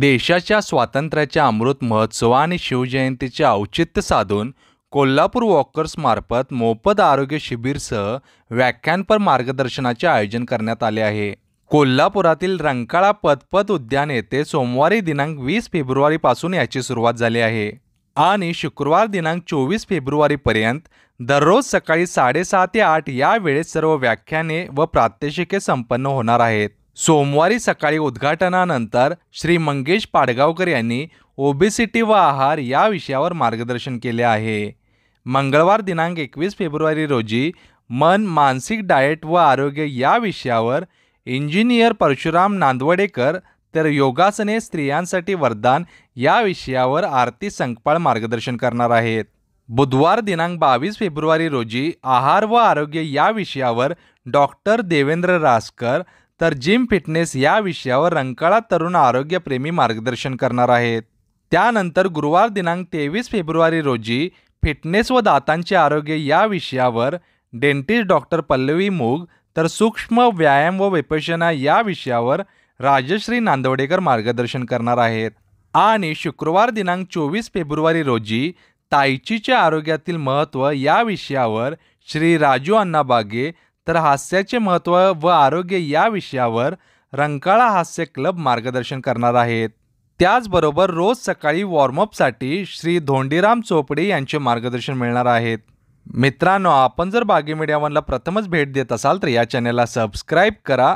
देशाच्या स्वातंत्र्याच्या अमृत महोत्सव आणि शिवजयंतीचे औचित्य साधून कोल्हापूर वॉकर्समार्फत मोफत आरोग्य शिबिरसह व्याख्यानपर मार्गदर्शनाचे आयोजन करण्यात आले आहे कोल्हापुरातील रंकाळा पदपद उद्यान येथे सोमवारी दिनांक वीस फेब्रुवारीपासून याची सुरुवात झाली आहे आणि शुक्रवार दिनांक चोवीस फेब्रुवारीपर्यंत दररोज सकाळी साडेसहा ते आठ या वेळेत सर्व व्याख्याने व प्रात्यक्षिके संपन्न होणार आहेत सोमवारी सकाळी उद्घाटनानंतर श्री मंगेश पाडगावकर यांनी ओबेसिटी व आहार या विषयावर मार्गदर्शन केले आहे मंगळवार दिनांक एकवीस फेब्रुवारी रोजी मन मानसिक डाएट व आरोग्य या विषयावर इंजिनियर परशुराम नांदवडेकर तर योगासने स्त्रियांसाठी वरदान या विषयावर आरती संकपाळ मार्गदर्शन करणार आहेत बुधवार दिनांक बावीस फेब्रुवारी रोजी आहार व आरोग्य या विषयावर डॉक्टर देवेंद्र रासकर तर जिम फिटनेस या विषयावर रंकाळा तरुण आरोग्यप्रेमी मार्गदर्शन करणार आहेत त्यानंतर गुरुवार दिनांक तेवीस फेब्रुवारी रोजी फिटनेस व दातांचे आरोग्य या विषयावर डेंटिस्ट डॉक्टर पल्लवी मूग तर सूक्ष्म व्यायाम व विपशना या विषयावर राजश्री नांदवडेकर मार्गदर्शन करणार आहेत आणि शुक्रवार दिनांक चोवीस फेब्रुवारी रोजी ताईचीच्या आरोग्यातील महत्त्व या विषयावर श्री राजू अण्णा बागे तर हास्याचे महत्त्व व आरोग्य या विषयावर रंकाळा हास्य क्लब मार्गदर्शन करणार आहेत त्याचबरोबर रोज सकाळी वॉर्मअपसाठी श्री धोंडीराम चोपडे यांचे मार्गदर्शन मिळणार आहेत मित्रांनो आपण जर बागी मीडिया वनला प्रथमच भेट देत असाल तर या चॅनलला सबस्क्राईब करा